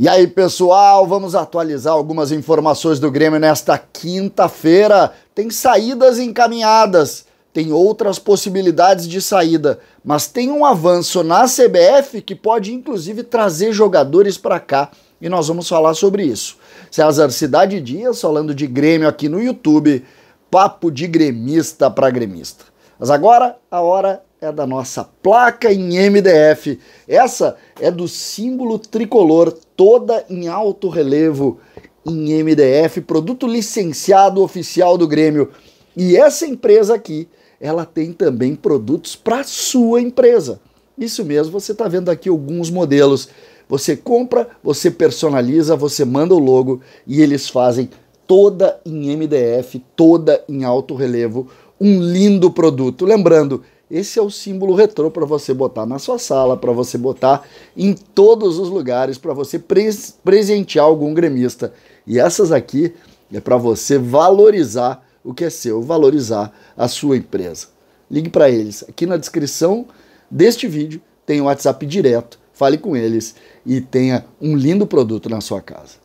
E aí, pessoal, vamos atualizar algumas informações do Grêmio nesta quinta-feira. Tem saídas encaminhadas, tem outras possibilidades de saída, mas tem um avanço na CBF que pode inclusive trazer jogadores para cá e nós vamos falar sobre isso. César Cidade Dias falando de Grêmio aqui no YouTube. Papo de gremista para gremista. Mas agora a hora é da nossa placa em MDF. Essa é do símbolo tricolor, toda em alto relevo em MDF, produto licenciado oficial do Grêmio. E essa empresa aqui, ela tem também produtos para sua empresa. Isso mesmo, você está vendo aqui alguns modelos. Você compra, você personaliza, você manda o logo e eles fazem toda em MDF, toda em alto relevo, um lindo produto. Lembrando, esse é o símbolo retrô para você botar na sua sala, para você botar em todos os lugares, para você pres presentear algum gremista. E essas aqui é para você valorizar o que é seu, valorizar a sua empresa. Ligue para eles. Aqui na descrição deste vídeo tem o WhatsApp direto. Fale com eles e tenha um lindo produto na sua casa.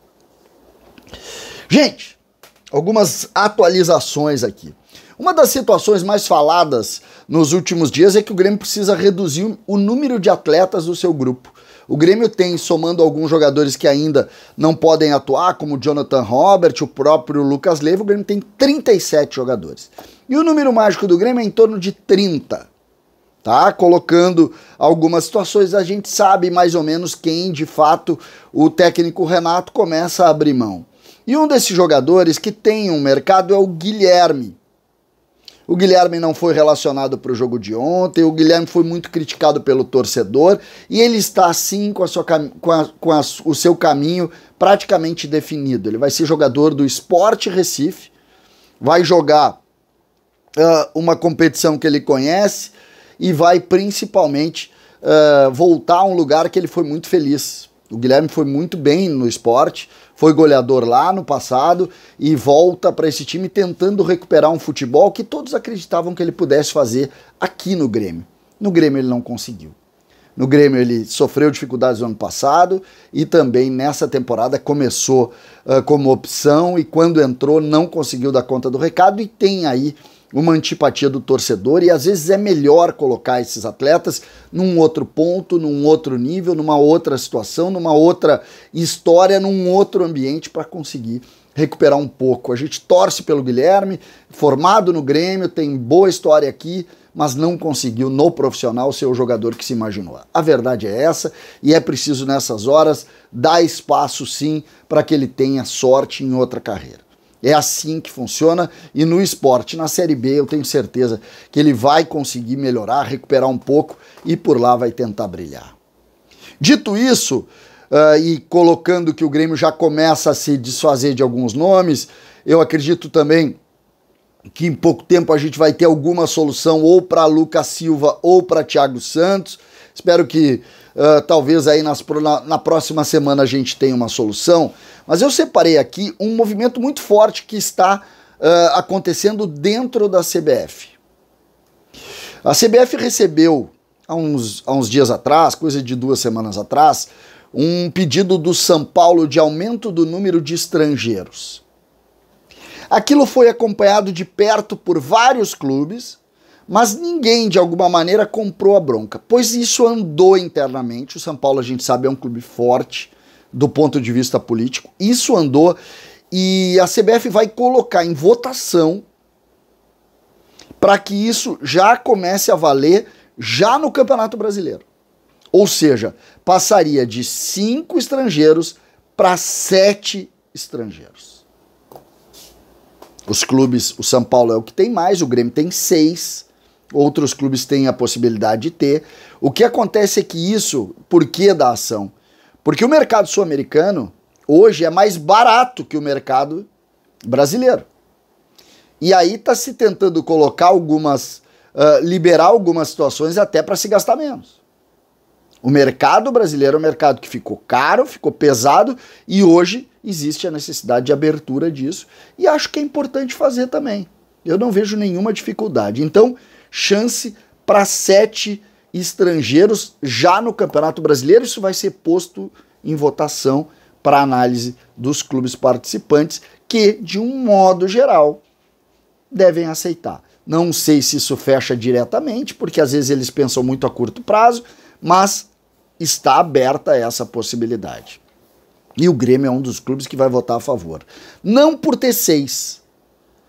Gente, algumas atualizações aqui. Uma das situações mais faladas nos últimos dias é que o Grêmio precisa reduzir o número de atletas do seu grupo. O Grêmio tem, somando alguns jogadores que ainda não podem atuar, como Jonathan Robert, o próprio Lucas Leiva, o Grêmio tem 37 jogadores. E o número mágico do Grêmio é em torno de 30. Tá? Colocando algumas situações, a gente sabe mais ou menos quem de fato o técnico Renato começa a abrir mão. E um desses jogadores que tem um mercado é o Guilherme. O Guilherme não foi relacionado para o jogo de ontem, o Guilherme foi muito criticado pelo torcedor e ele está sim com, a sua, com, a, com a, o seu caminho praticamente definido. Ele vai ser jogador do Esporte Recife, vai jogar uh, uma competição que ele conhece e vai principalmente uh, voltar a um lugar que ele foi muito feliz, o Guilherme foi muito bem no esporte, foi goleador lá no passado e volta para esse time tentando recuperar um futebol que todos acreditavam que ele pudesse fazer aqui no Grêmio. No Grêmio ele não conseguiu. No Grêmio ele sofreu dificuldades no ano passado e também nessa temporada começou uh, como opção e quando entrou não conseguiu dar conta do recado e tem aí uma antipatia do torcedor e às vezes é melhor colocar esses atletas num outro ponto, num outro nível, numa outra situação, numa outra história, num outro ambiente para conseguir recuperar um pouco. A gente torce pelo Guilherme, formado no Grêmio, tem boa história aqui, mas não conseguiu no profissional ser o jogador que se imaginou. A verdade é essa e é preciso nessas horas dar espaço sim para que ele tenha sorte em outra carreira. É assim que funciona. E no esporte, na Série B, eu tenho certeza que ele vai conseguir melhorar, recuperar um pouco e por lá vai tentar brilhar. Dito isso, uh, e colocando que o Grêmio já começa a se desfazer de alguns nomes, eu acredito também que em pouco tempo a gente vai ter alguma solução ou para Lucas Silva ou para Thiago Santos. Espero que ah, talvez aí nas, na, na próxima semana a gente tenha uma solução. Mas eu separei aqui um movimento muito forte que está uh, acontecendo dentro da CBF. A CBF recebeu, há uns, há uns dias atrás, coisa de duas semanas atrás, um pedido do São Paulo de aumento do número de estrangeiros. Aquilo foi acompanhado de perto por vários clubes mas ninguém, de alguma maneira, comprou a bronca, pois isso andou internamente. O São Paulo, a gente sabe, é um clube forte do ponto de vista político. Isso andou e a CBF vai colocar em votação para que isso já comece a valer já no Campeonato Brasileiro. Ou seja, passaria de cinco estrangeiros para sete estrangeiros. Os clubes, o São Paulo é o que tem mais, o Grêmio tem seis, outros clubes têm a possibilidade de ter. O que acontece é que isso, por que da ação? Porque o mercado sul-americano hoje é mais barato que o mercado brasileiro. E aí está se tentando colocar algumas, uh, liberar algumas situações até para se gastar menos. O mercado brasileiro é um mercado que ficou caro, ficou pesado e hoje existe a necessidade de abertura disso e acho que é importante fazer também. Eu não vejo nenhuma dificuldade. Então, chance para sete estrangeiros já no Campeonato Brasileiro. Isso vai ser posto em votação para análise dos clubes participantes, que, de um modo geral, devem aceitar. Não sei se isso fecha diretamente, porque às vezes eles pensam muito a curto prazo, mas está aberta essa possibilidade. E o Grêmio é um dos clubes que vai votar a favor. Não por ter seis,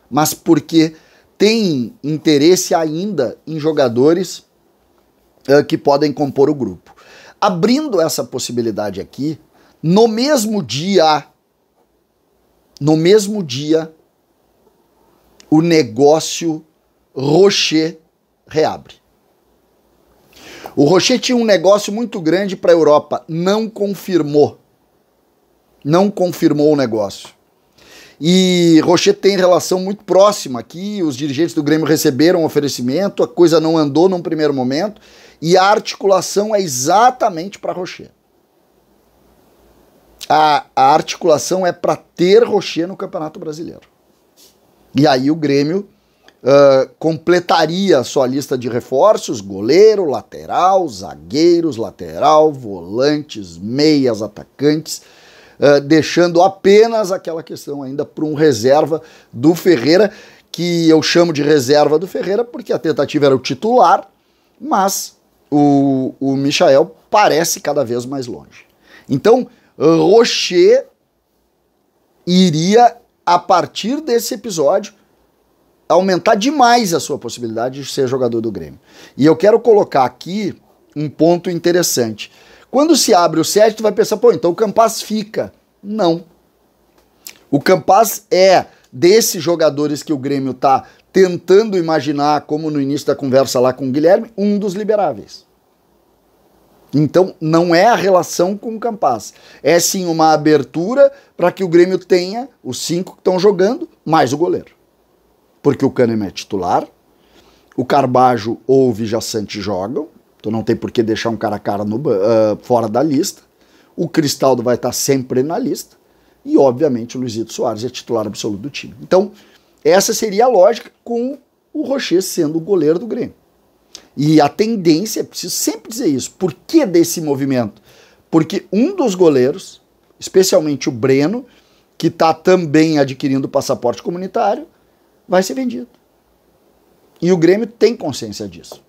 mas porque tem interesse ainda em jogadores uh, que podem compor o grupo. Abrindo essa possibilidade aqui, no mesmo dia, no mesmo dia, o negócio Rocher reabre. O Rocher tinha um negócio muito grande para a Europa, não confirmou. Não confirmou o negócio. E Rocher tem relação muito próxima aqui. Os dirigentes do Grêmio receberam um oferecimento, a coisa não andou num primeiro momento. E a articulação é exatamente para Rocher. A, a articulação é para ter Rocher no Campeonato Brasileiro. E aí o Grêmio Uh, completaria a sua lista de reforços: goleiro, lateral, zagueiros, lateral, volantes, meias, atacantes. Eh, deixando apenas aquela questão ainda para um reserva do Ferreira, que eu chamo de reserva do Ferreira porque a tentativa era o titular, mas o, o Michael parece cada vez mais longe. Então, Rocher iria, a partir desse episódio, aumentar demais a sua possibilidade de ser jogador do Grêmio. E eu quero colocar aqui um ponto interessante. Quando se abre o sete, tu vai pensar, pô, então o Campas fica. Não. O Campas é desses jogadores que o Grêmio tá tentando imaginar, como no início da conversa lá com o Guilherme, um dos liberáveis. Então, não é a relação com o Campas. É sim uma abertura para que o Grêmio tenha os cinco que estão jogando, mais o goleiro. Porque o Kahneman é titular, o Carbajo ou o Vijaçante jogam, Tu não tem por que deixar um cara a cara no, uh, fora da lista. O Cristaldo vai estar sempre na lista. E, obviamente, o Luizito Soares é titular absoluto do time. Então, essa seria a lógica com o Rocher sendo o goleiro do Grêmio. E a tendência, é preciso sempre dizer isso, por que desse movimento? Porque um dos goleiros, especialmente o Breno, que está também adquirindo passaporte comunitário, vai ser vendido. E o Grêmio tem consciência disso.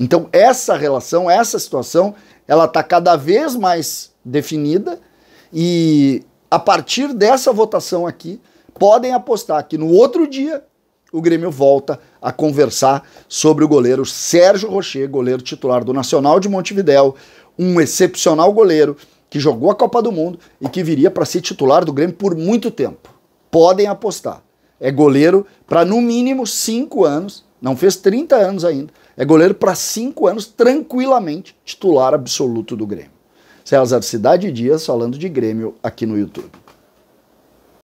Então, essa relação, essa situação, ela está cada vez mais definida e a partir dessa votação aqui, podem apostar que no outro dia o Grêmio volta a conversar sobre o goleiro Sérgio Rocher, goleiro titular do Nacional de Montevidéu, um excepcional goleiro que jogou a Copa do Mundo e que viria para ser titular do Grêmio por muito tempo. Podem apostar. É goleiro para no mínimo cinco anos não fez 30 anos ainda. É goleiro para 5 anos, tranquilamente, titular absoluto do Grêmio. César Cidade Dias falando de Grêmio aqui no YouTube.